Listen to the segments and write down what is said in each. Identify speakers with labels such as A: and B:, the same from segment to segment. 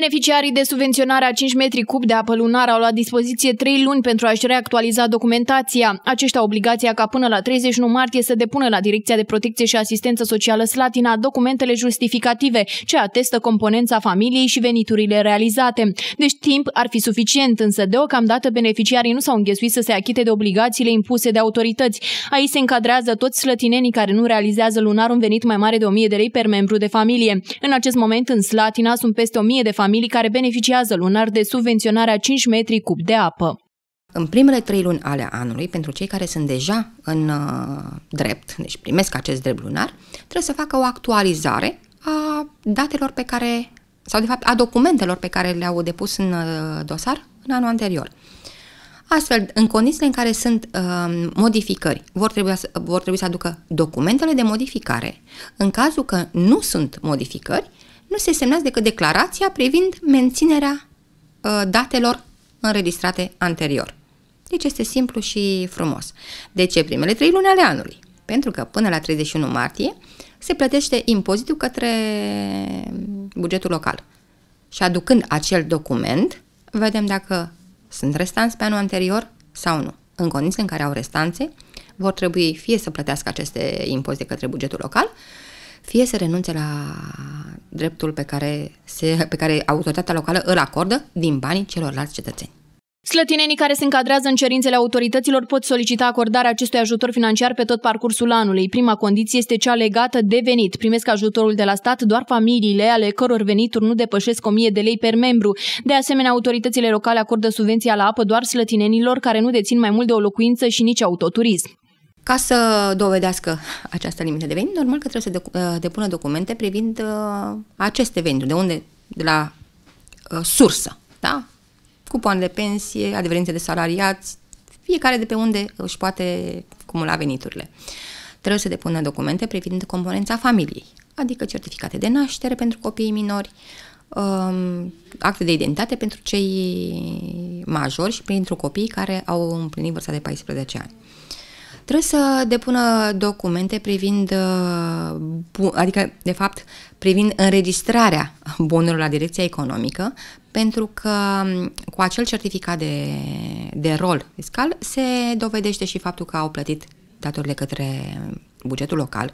A: Beneficiarii de subvenționare a 5 metri cub de apă lunară au la dispoziție 3 luni pentru a-și reactualiza documentația. Aceștia obligația ca până la 31 martie să depună la Direcția de Protecție și Asistență Socială Slatina documentele justificative ce atestă componența familiei și veniturile realizate. Deci timp ar fi suficient, însă deocamdată beneficiarii nu s-au înghesuit să se achite de obligațiile impuse de autorități. Aici se încadrează toți slătinenii care nu realizează lunar un venit mai mare de 1000 de lei per membru de familie. În acest moment în Slatina sunt peste 1000 de familii familii care beneficiază lunar de subvenționarea 5 metri cub de apă. În primele trei luni ale anului, pentru cei care sunt deja
B: în uh, drept, deci primesc acest drept lunar, trebuie să facă o actualizare a datelor pe care, sau de fapt a documentelor pe care le-au depus în uh, dosar în anul anterior. Astfel, în condițiile în care sunt uh, modificări, vor trebui, să, vor trebui să aducă documentele de modificare. În cazul că nu sunt modificări, nu se semnează decât declarația privind menținerea uh, datelor înregistrate anterior. Deci este simplu și frumos. De ce primele trei luni ale anului? Pentru că până la 31 martie se plătește impozitul către bugetul local. Și aducând acel document, vedem dacă sunt restanți pe anul anterior sau nu. În condiții în care au restanțe, vor trebui fie să plătească aceste impozite către bugetul local, fie să renunțe la dreptul pe care, se, pe care autoritatea locală îl acordă din banii celorlalți cetățeni.
A: Slătinenii care se încadrează în cerințele autorităților pot solicita acordarea acestui ajutor financiar pe tot parcursul anului. Prima condiție este cea legată de venit. Primesc ajutorul de la stat doar familiile ale căror venituri nu depășesc 1000 de lei per membru. De asemenea, autoritățile locale acordă subvenția la apă doar slătinenilor care nu dețin mai mult de o locuință și nici autoturism. Ca să dovedească această limită de
B: venit, normal că trebuie să uh, depună documente privind uh, aceste venituri, de unde, de la uh, sursă, da? Cupoane de pensie, adeverințe de salariați, fiecare de pe unde își poate cumula veniturile. Trebuie să depună documente privind componența familiei, adică certificate de naștere pentru copiii minori, um, acte de identitate pentru cei majori și pentru copiii care au împlinit vârsta de 14 ani trebuie să depună documente privind, uh, adică, de fapt, privind înregistrarea bonurilor la direcția economică, pentru că um, cu acel certificat de, de rol fiscal se dovedește și faptul că au plătit datorile către bugetul local,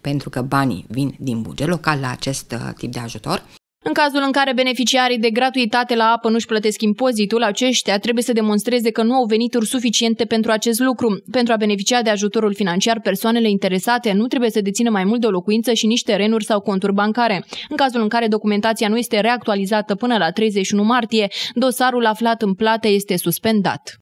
B: pentru că banii vin din buget local la acest uh, tip de ajutor
A: în cazul în care beneficiarii de gratuitate la apă nu-și plătesc impozitul, aceștia trebuie să demonstreze că nu au venituri suficiente pentru acest lucru. Pentru a beneficia de ajutorul financiar, persoanele interesate nu trebuie să dețină mai mult de o locuință și nici terenuri sau conturi bancare. În cazul în care documentația nu este reactualizată până la 31 martie, dosarul aflat în plată este suspendat.